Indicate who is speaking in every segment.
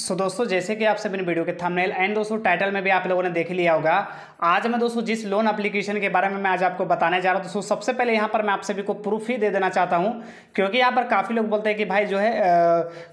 Speaker 1: सो so, दोस्तों जैसे कि आप सभी ने वीडियो के थंबनेल एंड दोस्तों टाइटल में भी आप लोगों ने देख लिया होगा आज मैं दोस्तों जिस लोन एप्लीकेशन के बारे में मैं आज आपको बताने जा रहा हूँ दोस्तों सबसे पहले यहाँ पर मैं आप सभी को प्रूफ ही दे देना चाहता हूँ क्योंकि यहाँ पर काफ़ी लोग बोलते हैं कि भाई जो है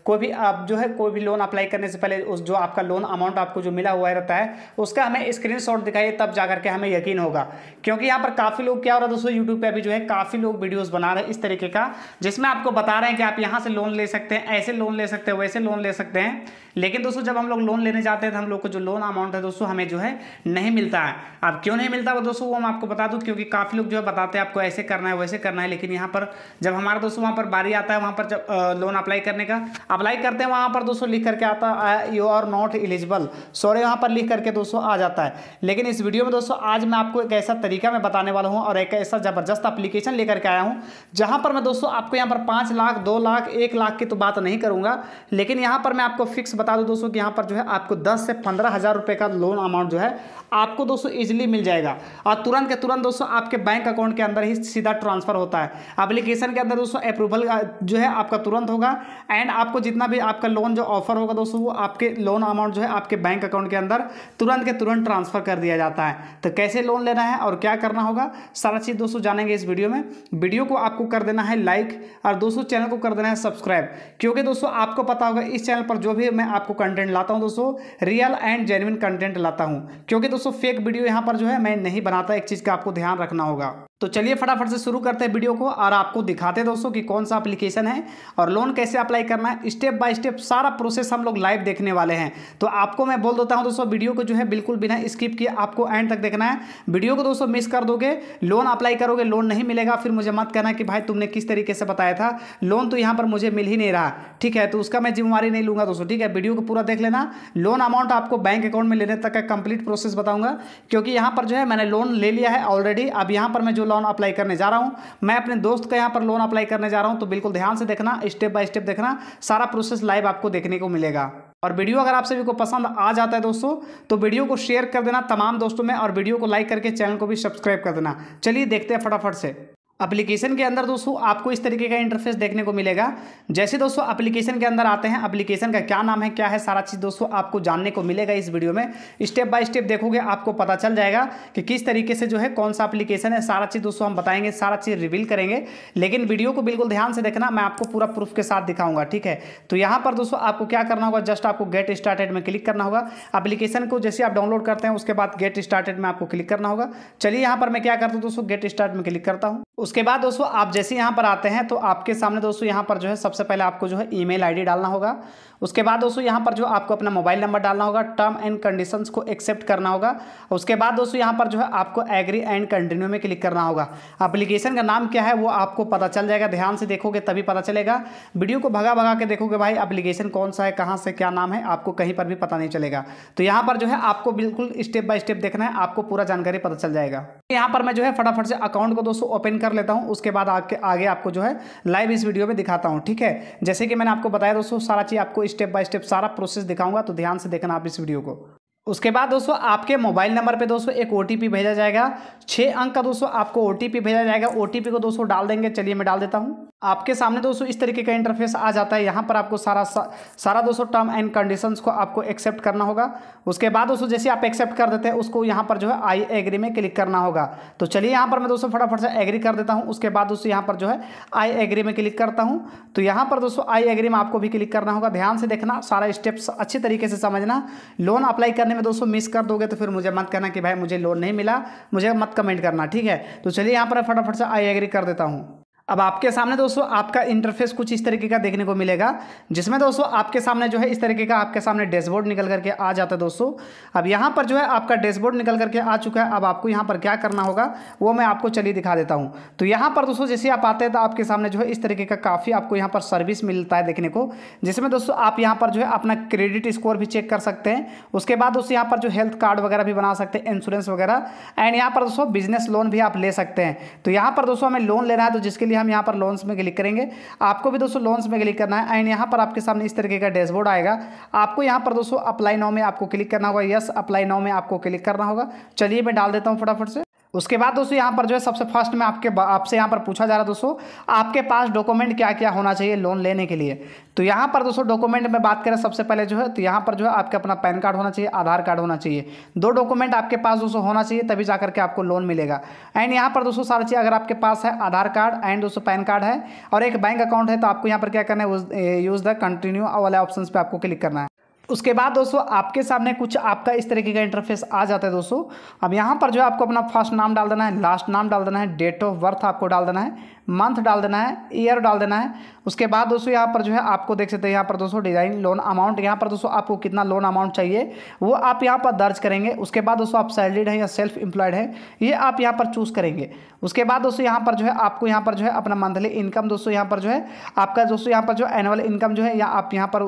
Speaker 1: कोई भी आप जो है कोई भी लोन अप्लाई करने से पहले उस जो आपका लोन अमाउंट आपको जो मिला हुआ रहता है उसका हमें स्क्रीन दिखाइए तब जा करके हमें यकीन होगा क्योंकि यहाँ पर काफ़ी लोग क्या हो रहा है दोस्तों यूट्यूब पर अभी जो है काफ़ी लोग वीडियोज़ बना रहे हैं इस तरीके का जिसमें आपको बता रहे हैं कि आप यहाँ से लोन ले सकते हैं ऐसे लोन ले सकते हैं वैसे लोन ले सकते हैं लेकिन दोस्तों जब हम लोग लोन लेने जाते हैं तो हम लोग को जो लोन अमाउंट है दोस्तों हमें जो है नहीं मिलता है अब क्यों नहीं मिलता वो दोस्तों वो हम आपको बता दूँ क्योंकि काफ़ी लोग जो है बताते हैं आपको ऐसे करना है वैसे करना है लेकिन यहाँ पर जब हमारा दोस्तों वहाँ पर बारी आता है वहाँ पर जब लोन अप्लाई करने का अप्लाई करते हैं वहाँ पर दोस्तों लिख करके आता है you are not eligible sorry वहाँ पर लिख करके दोस्तों आ जाता है लेकिन इस वीडियो में दोस्तों आज मैं आपको एक ऐसा तरीका मैं बताने वाला हूँ और एक ऐसा ज़बरदस्त अप्लीकेशन लेकर के आया हूँ जहाँ पर मैं दोस्तों आपको यहाँ पर पाँच लाख दो लाख एक लाख की तो बात नहीं करूँगा लेकिन यहाँ पर मैं आपको फिक्स बता दूं दोस्तों कि यहाँ पर जो है आपको दस से पंद्रह हज़ार रुपये का लोन अमाउंट जो है आपको दोस्तों ईजिली मिल जाएगा और तुरंत के तुरंत दोस्तों आपके बैंक अकाउंट के अंदर ही सीधा ट्रांसफ़र होता है एप्लीकेशन के अंदर दोस्तों अप्रूवल जो है आपका तुरंत होगा एंड आपको जितना भी आपका लोन जो ऑफर होगा दोस्तों वो आपके लोन अमाउंट जो है आपके बैंक अकाउंट के अंदर तुरंत के तुरंत ट्रांसफ़र कर दिया जाता है तो कैसे लोन लेना है और क्या करना होगा सारा चीज़ दोस्तों जानेंगे इस वीडियो में वीडियो को आपको कर देना है लाइक और दोस्तों चैनल को कर देना है सब्सक्राइब क्योंकि दोस्तों आपको पता होगा इस चैनल पर जो भी मैं आपको कंटेंट लाता हूँ दोस्तों रियल एंड जेन्यन कंटेंट लाता हूँ क्योंकि दोस्तों फेक वीडियो यहाँ पर जो है मैं नहीं बनाता एक चीज़ का आपको ध्यान रखना होगा तो चलिए फटाफट से शुरू करते हैं वीडियो को और आपको दिखाते हैं दोस्तों कि कौन सा एप्लीकेशन है और लोन कैसे अप्लाई करना है स्टेप बाय स्टेप सारा प्रोसेस हम लोग लाइव देखने वाले हैं तो आपको मैं बोल देता हूं दोस्तों वीडियो को जो है बिल्कुल बिना स्किप किए आपको एंड तक देखना है वीडियो को दोस्तों मिस कर दोगे लोन अप्लाई करोगे लोन नहीं मिलेगा फिर मुझे मत कहना कि भाई तुमने किस तरीके से बताया था लोन तो यहाँ पर मुझे मिल ही नहीं रहा ठीक है तो उसका मैं जिम्मेवारी नहीं लूँगा दोस्तों ठीक है वीडियो को पूरा देख लेना लोन अमाउंट आपको बैंक अकाउंट में लेने तक का कंप्लीट प्रोसेस बताऊँगा क्योंकि यहाँ पर जो है मैंने लोन ले लिया है ऑलरेडी अब यहाँ पर मैं जो लोन अप्लाई करने जा रहा हूँ मैं अपने दोस्त का यहाँ पर लोन अप्लाई करने जा रहा हूँ तो बिल्कुल ध्यान से देखना स्टेप बाय स्टेप देखना सारा प्रोसेस लाइव आपको देखने को मिलेगा और वीडियो अगर आप सभी को पसंद आ जाता है दोस्तों तो वीडियो को शेयर कर देना तमाम दोस्तों में और वीडियो को लाइक करके चैनल को भी सब्सक्राइब कर देना चलिए देखते हैं फटाफट से एप्लीकेशन के अंदर दोस्तों आपको इस तरीके का इंटरफेस देखने को मिलेगा जैसे दोस्तों एप्लीकेशन के अंदर आते हैं एप्लीकेशन का क्या नाम है क्या है सारा चीज़ दोस्तों आपको जानने को मिलेगा इस वीडियो में स्टेप बाय स्टेप देखोगे आपको पता चल जाएगा कि किस तरीके से जो है कौन सा एप्लीकेशन है सारा चीज़ दोस्तों हम बताएंगे सारा चीज़ रिवील करेंगे लेकिन वीडियो को बिल्कुल ध्यान से देखना मैं आपको पूरा प्रूफ के साथ दिखाऊंगा ठीक है तो यहाँ पर दोस्तों आपको क्या करना होगा जस्ट आपको गेट स्टार्टेड में क्लिक करना होगा अप्लीकेशन को जैसे आप डाउनलोड करते हैं उसके बाद गेट स्टार्टेड में आपको क्लिक करना होगा चलिए यहाँ पर मैं क्या करता हूँ दोस्तों गेट स्टार्ट में क्लिक करता हूँ उसके बाद दोस्तों आप जैसे यहाँ पर आते हैं तो आपके सामने दोस्तों यहाँ पर जो है सबसे पहले आपको जो है ईमेल आईडी डालना होगा उसके बाद दोस्तों यहाँ पर जो आपको अपना मोबाइल नंबर डालना होगा टर्म एंड कंडीशंस को एक्सेप्ट करना होगा उसके बाद दोस्तों यहाँ पर जो है आपको एग्री एंड कंटिन्यू में क्लिक करना होगा अप्लीकेशन का नाम क्या है वो आपको पता चल जाएगा ध्यान से देखोगे तभी पता चलेगा वीडियो को भगा भगा के देखोगे भाई अप्लीकेशन कौन सा है कहाँ से क्या नाम है आपको कहीं पर भी पता नहीं चलेगा तो यहाँ पर जो है आपको बिल्कुल स्टेप बाय स्टेप देखना है आपको पूरा जानकारी पता चल जाएगा यहाँ पर मैं जो है फटाफट से अकाउंट को दोस्तों ओपन कर लेता हूँ उसके बाद आगे आगे आपको जो है लाइव इस वीडियो में दिखाता हूँ ठीक है जैसे कि मैंने आपको बताया दोस्तों सारा चीज़ आपको स्टेप बाय स्टेप सारा प्रोसेस दिखाऊंगा तो ध्यान से देखना आप इस वीडियो को उसके बाद दोस्तों आपके मोबाइल नंबर पे दोस्तों एक ओ भेजा जाएगा छः अंक का दोस्तों आपको ओ भेजा जाएगा ओ को दोस्तों डाल देंगे चलिए मैं डाल देता हूँ आपके सामने दोस्तों इस तरीके का इंटरफेस आ जाता है यहाँ पर आपको सारा सा, सारा दोस्तों टर्म एंड कंडीशंस को आपको एक्सेप्ट करना होगा उसके बाद दोस्तों जैसे आप एक्सेप्ट कर देते हैं उसको यहाँ पर जो है आई एग्री में क्लिक करना होगा तो चलिए यहाँ पर मैं दोस्तों फटाफट से एग्री कर देता हूँ उसके बाद दोस्तों यहाँ पर जो है आई एग्री में क्लिक करता हूँ तो यहाँ पर दोस्तों आई एग्री में आपको भी क्लिक करना होगा ध्यान से देखना सारा स्टेप्स अच्छे तरीके से समझना लोन अप्लाई करने में दोस्तों मिस कर दोगे तो फिर मुझे मत कहना कि भाई मुझे लोन नहीं मिला मुझे मत कमेंट करना ठीक है तो चलिए यहाँ पर फटाफट से आई एग्री कर देता हूँ अब आपके सामने दोस्तों आपका इंटरफेस कुछ इस तरीके का देखने को मिलेगा जिसमें दोस्तों आपके सामने जो है इस तरीके का आपके सामने डैशबोर्ड निकल करके आ जाता है दोस्तों अब यहाँ पर जो है आपका डैशबोर्ड निकल करके आ चुका है अब आपको यहाँ पर क्या करना होगा वो मैं आपको चलिए दिखा देता हूँ तो यहाँ पर दोस्तों जैसे आप आते हैं तो आपके सामने जो है इस तरीके का काफ़ी आपको यहाँ पर सर्विस मिलता है देखने को जिसमें दोस्तों आप यहाँ पर जो है अपना क्रेडिट स्कोर भी चेक कर सकते हैं उसके बाद दोस्तों यहाँ पर जो हेल्थ कार्ड वगैरह भी बना सकते हैं इंश्योरेंस वगैरह एंड यहाँ पर दोस्तों बिजनेस लोन भी आप ले सकते हैं तो यहाँ पर दोस्तों हमें लोन लेना है तो जिसके लिए भी हम यहाँ पर लोन्स में क्लिक करेंगे आपको भी दोस्तों लोन्स में क्लिक करना है एंड यहाँ पर आपके सामने इस तरीके का डैशबोर्ड आएगा आपको यहाँ पर दोस्तों अप्लाई नाव में आपको क्लिक करना होगा यस अप्लाई नाव में आपको क्लिक करना होगा चलिए मैं डाल देता हूँ फटाफट से उसके बाद दोस्तों यहाँ पर जो है सबसे फर्स्ट में आपके आपसे यहाँ पर पूछा जा रहा है दोस्तों आपके पास डॉक्यूमेंट क्या क्या होना चाहिए लोन लेने के लिए तो यहाँ पर दोस्तों डॉक्यूमेंट में बात करें सबसे पहले जो है तो यहाँ पर जो है आपके अपना पैन कार्ड होना चाहिए आधार कार्ड होना चाहिए दो डॉक्यूमेंट आपके पास दोस्तों होना चाहिए तभी जा करके आपको लोन मिलेगा एंड यहाँ पर दोस्तों सारा चीज़ अगर आपके पास है आधार कार्ड एंड दोस्तों पैन कार्ड है और एक बैंक अकाउंट है तो आपको यहाँ पर क्या करना है यूज़ द कंटिन्यू वाले ऑप्शन पर आपको क्लिक करना है उसके बाद दोस्तों आपके सामने कुछ आपका इस तरीके का इंटरफेस आ जाता है दोस्तों अब यहाँ पर जो है आपको अपना फर्स्ट नाम डाल देना है लास्ट नाम डाल देना है डेट ऑफ बर्थ आपको डाल देना है मंथ डाल देना है ईयर डाल देना है उसके बाद दोस्तों यहाँ पर जो है आपको देख सकते हैं यहाँ पर दोस्तों डिज़ाइन लोन अमाउंट यहाँ पर दोस्तों आपको कितना लोन अमाउंट चाहिए वो आप यहाँ पर दर्ज करेंगे उसके बाद दोस्तों आप सैलरीड हैं या सेल्फ एम्प्लॉयड है ये आप यहाँ पर चूज़ करेंगे उसके बाद दोस्तों यहाँ पर जो है आपको यहाँ पर जो है अपना मंथली इनकम दोस्तों यहाँ पर जो है आपका दोस्तों यहाँ पर जो एनुअल इनकम जो है या आप यहाँ पर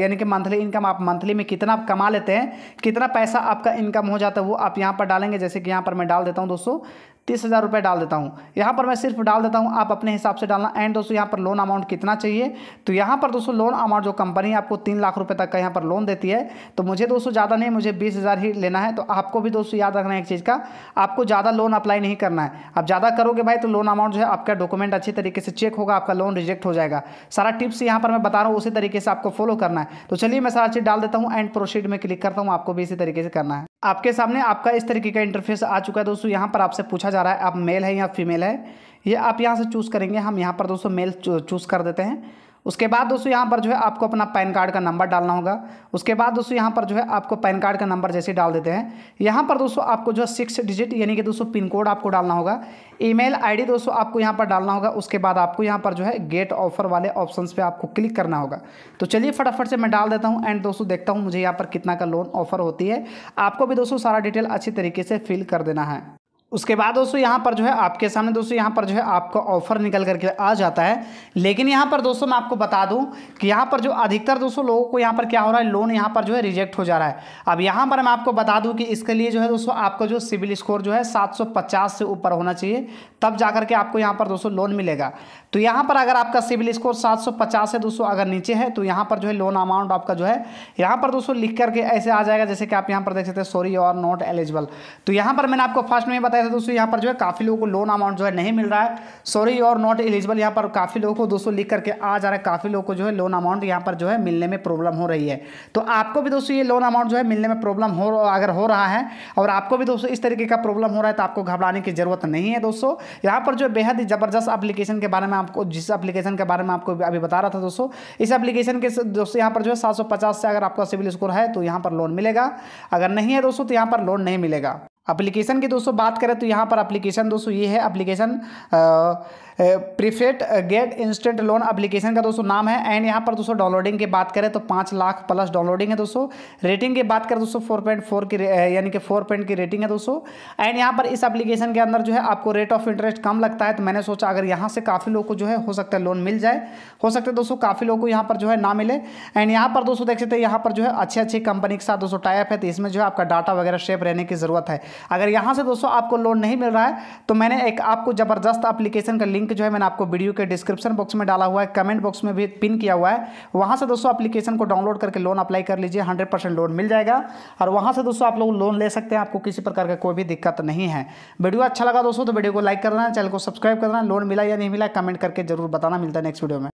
Speaker 1: यानी कि मंथली इनकम आप मंथली में कितना कमा लेते हैं कितना पैसा आपका इनकम हो जाता है वो आप यहाँ पर डालेंगे जैसे कि यहाँ पर मैं डाल देता हूँ दोस्तों तीस हज़ार रुपये डाल देता हूँ यहाँ पर मैं सिर्फ डाल देता हूँ आप अपने हिसाब से डालना एंड दोस्तों यहाँ पर लोन अमाउंट कितना चाहिए तो यहाँ पर दोस्तों लोन अमाउंट जो कंपनी आपको तीन लाख रुपये तक का यहाँ पर लोन देती है तो मुझे दोस्तों ज़्यादा नहीं मुझे बीस हज़ार ही लेना है तो आपको भी दोस्तों याद रखना है एक चीज़ का आपको ज़्यादा लोन अप्लाई नहीं करना है आप ज़्यादा करोगे भाई तो लोन अमाउंट जो है आपका डॉक्यूमेंट अच्छी तरीके से चेक होगा आपका लोन रिजेक्ट हो जाएगा सारा टिप्स यहाँ पर मैं बता रहा हूँ उसी तरीके से आपको फॉलो करना है तो चलिए मैं सारा चीज़ डाल देता हूँ एंड प्रोसीड में क्लिक करता हूँ आपको भी इसी तरीके से करना है आपके सामने आपका इस तरीके का इंटरफेस आ चुका है दोस्तों यहाँ पर आपसे पूछा जा रहा है आप मेल है या फीमेल है ये आप यहाँ से चूज़ करेंगे हम यहाँ पर दोस्तों मेल चूज़ कर देते हैं उसके बाद दोस्तों यहाँ पर जो है आपको अपना पैन कार्ड का नंबर डालना होगा उसके बाद दोस्तों यहाँ पर जो है आपको पैन कार्ड का नंबर जैसे डाल देते हैं यहाँ पर दोस्तों आपको जो है सिक्स डिजिट यानी कि दोस्तों पिन कोड आपको डालना होगा ईमेल आईडी दोस्तों आपको यहाँ पर डालना होगा उसके बाद आपको यहाँ पर जो है गेट ऑफर वाले ऑप्शन पर आपको क्लिक करना होगा तो चलिए फटाफट से मैं डाल देता हूँ एंड दोस्तों देखता हूँ मुझे यहाँ पर कितना का लोन ऑफर होती है आपको भी दोस्तों सारा डिटेल अच्छी तरीके से फिल कर देना है उसके बाद दोस्तों यहाँ पर जो है आपके सामने दोस्तों यहाँ पर जो है आपका ऑफर निकल करके आ जाता है लेकिन यहाँ पर दोस्तों मैं आपको बता दूँ कि यहाँ पर जो अधिकतर दोस्तों लोगों को यहाँ पर क्या हो रहा है लोन यहाँ पर जो है रिजेक्ट हो जा रहा है अब यहाँ पर मैं आपको बता दूँ कि इसके लिए जो है दोस्तों आपका जो सिविल स्कोर जो है सात से ऊपर होना चाहिए तब जा करके आपको यहाँ पर दोस्तों लोन मिलेगा तो यहाँ पर अगर आपका सिविल स्कोर सात है दोस्तों अगर नीचे है तो यहाँ पर जो है लोन अमाउंट आपका जो है यहाँ पर दोस्तों लिख करके ऐसे आ जाएगा जैसे कि आप यहाँ पर देख सकते हैं सॉरी और नॉट एलिजिबल तो यहाँ पर मैंने आपको फर्स्ट में बताया गया था दोस्तों यहाँ पर जो है काफ़ी लोगों को लोन अमाउंट जो है नहीं मिल रहा है सॉरी और नॉट एलिजिबल यहाँ पर काफ़ी लोगों को दोस्तों लिख करके आ जा रहा है काफ़ी लोगों को जो है लोन अमाउंट यहाँ पर जो है मिलने में प्रॉब्लम हो रही है तो आपको भी दोस्तों ये लोन अमाउंट जो है मिलने में प्रॉब्लम हो अगर हो रहा है और आपको भी दोस्तों इस तरीके का प्रॉब्लम हो रहा है तो आपको घबराने की जरूरत नहीं है दोस्तों यहाँ पर जो बेहद ही ज़बरदस्त अप्लीकेशन के बारे में आपको जिस अप्लीकेशन के बारे में आपको अभी बता रहा था दोस्तों इस अप्लीकेशन के दोस्तों यहाँ पर जो है सात से अगर आपका सिविल स्कोर है तो यहाँ पर लोन मिलेगा अगर नहीं है दोस्तों तो यहाँ पर लोन नहीं मिलेगा अप्लीकेशन की दोस्तों बात करें तो यहाँ पर अप्लीकेशन दोस्तों ये है अप्लीकेशन प्रीफेट गेट इंस्टेंट लोन अप्लीकेशन का दोस्तों नाम है एंड यहाँ पर दोस्तों डाउनलोडिंग की बात करें तो पाँच लाख प्लस डाउनलोडिंग है दोस्तों रेटिंग की बात करें दोस्तों फोर पॉइंट फोर की यानी कि फोर पॉइंट की रेटिंग है दोस्तों एंड यहाँ पर इस अप्लीकेशन के अंदर जो है आपको रेट ऑफ इंटरेस्ट कम लगता है तो मैंने सोचा अगर यहाँ से काफ़ी लोग को जो है हो सकता है लोन मिल जाए हो सकता है दोस्तों काफ़ी लोग को यहाँ पर जो है ना मिले एंड यहाँ पर दोस्तों देख सकते हैं यहाँ पर जो है अच्छे अच्छे कंपनी के साथ दोस्तों टाइप है तो इसमें जो है आपका डाटा वगैरह शेप रहने की ज़रूरत है अगर यहाँ से दोस्तों आपको लोन नहीं मिल रहा है तो मैंने एक आपको ज़बरदस्त अप्लीकेशन का लिंक जो है मैंने आपको वीडियो के डिस्क्रिप्शन बॉक्स में डाला हुआ है कमेंट बॉक्स में भी पिन किया हुआ है वहाँ से दोस्तों अप्लीकेशन को डाउनलोड करके लोन अप्लाई कर लीजिए हंड्रेड लोन मिल जाएगा और वहाँ से दोस्तों आप लोग लोन ले सकते हैं आपको किसी प्रकार का कोई भी दिक्कत नहीं है वीडियो अच्छा लगा दोस्तों तो वीडियो को लाइक करना चैनल को सब्सक्राइब करना लोन मिला या नहीं मिला कमेंट करके जरूर बताना मिलता है नेक्स्ट वीडियो में